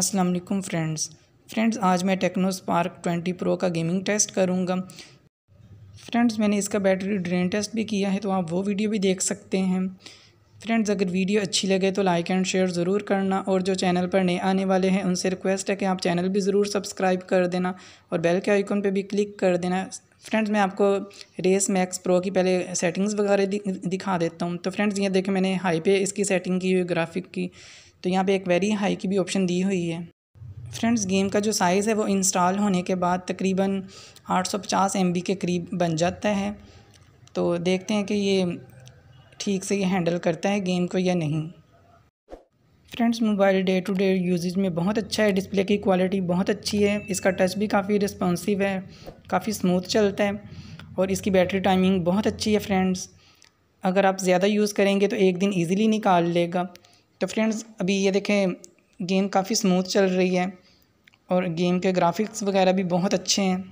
अस्सलाम वालेकुम friends friends आज मैं टेक्नो स्पार्क ट्वेंटी प्रो का गेमिंग टेस्ट करूँगा फ्रेंड्स मैंने इसका बैटरी ड्रेन टेस्ट भी किया है तो आप वो वीडियो भी देख सकते हैं फ्रेंड्स अगर वीडियो अच्छी लगे तो लाइक एंड शेयर ज़रूर करना और जो चैनल पर नए आने वाले हैं उनसे रिक्वेस्ट है कि आप चैनल भी ज़रूर सब्सक्राइब कर देना और बेल के आइकन पर भी क्लिक कर देना फ्रेंड्स मैं आपको रेस मैक्स प्रो की पहले सेटिंग्स वगैरह दिखा देता हूँ तो फ्रेंड्स ये देखें मैंने हाई पे इसकी सेटिंग की हुई ग्राफिक की तो यहाँ पे एक वेरी हाई की भी ऑप्शन दी हुई है फ्रेंड्स गेम का जो साइज़ है वो इंस्टॉल होने के बाद तकरीबन 850 एमबी के करीब बन जाता है तो देखते हैं कि ये ठीक से ये हैंडल करता है गेम को या नहीं friends mobile day to day usages में बहुत अच्छा है डिस्प्ले की क्वालिटी बहुत अच्छी है इसका टच भी काफ़ी रिस्पॉन्सिव है काफ़ी स्मूथ चलता है और इसकी बैटरी टाइमिंग बहुत अच्छी है फ्रेंड्स अगर आप ज़्यादा यूज़ करेंगे तो एक दिन ईजिली निकाल लेगा तो फ्रेंड्स अभी ये देखें गेम काफ़ी स्मूथ चल रही है और गेम के ग्राफिक्स वगैरह भी बहुत अच्छे हैं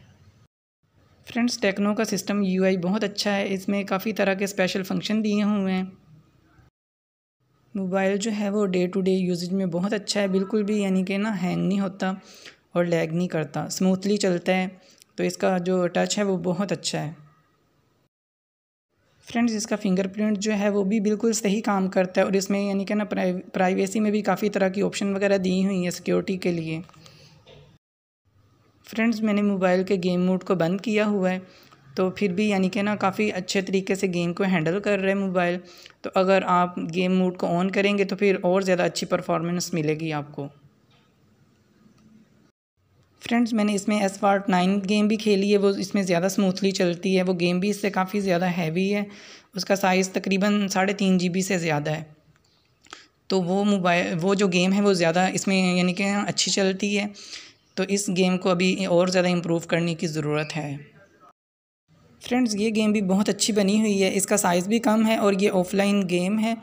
फ्रेंड्स टेक्नो का सिस्टम यूआई बहुत अच्छा है इसमें काफ़ी तरह के स्पेशल फंक्शन दिए हुए हैं मोबाइल जो है वो डे टू डे यूजेज में बहुत अच्छा है बिल्कुल भी यानी कि ना हैंग नहीं होता और लैग नहीं करता स्मूथली चलता है तो इसका जो टच है वो बहुत अच्छा है फ्रेंड्स इसका फिंगरप्रिंट जो है वो भी बिल्कुल सही काम करता है और इसमें यानी कि ना प्राइवेसी में भी काफ़ी तरह की ऑप्शन वगैरह दी हुई हैं सिक्योरिटी के लिए फ्रेंड्स मैंने मोबाइल के गेम मोड को बंद किया हुआ है तो फिर भी यानी कि ना काफ़ी अच्छे तरीके से गेम को हैंडल कर रहे हैं मोबाइल तो अगर आप गेम मोड को ऑन करेंगे तो फिर और ज़्यादा अच्छी परफॉर्मेंस मिलेगी आपको फ्रेंड्स मैंने इसमें एस वार्ट नाइन गेम भी खेली है वो इसमें ज़्यादा स्मूथली चलती है वो गेम भी इससे काफ़ी ज़्यादा हैवी है उसका साइज़ तकरीबन साढ़े तीन जी बी से ज़्यादा है तो वो मोबाइल वो जो गेम है वो ज़्यादा इसमें यानी कि अच्छी चलती है तो इस गेम को अभी और ज़्यादा इम्प्रूव करने की ज़रूरत है फ्रेंड्स ये गेम भी बहुत अच्छी बनी हुई है इसका साइज़ भी कम है और ये ऑफलाइन गेम है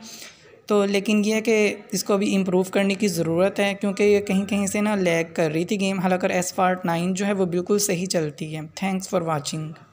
तो लेकिन यह है कि इसको अभी इम्प्रूव करने की ज़रूरत है क्योंकि ये कहीं कहीं से ना लैग कर रही थी गेम हालांकि एस पार्ट नाइन जो है वो बिल्कुल सही चलती है थैंक्स फॉर वॉचिंग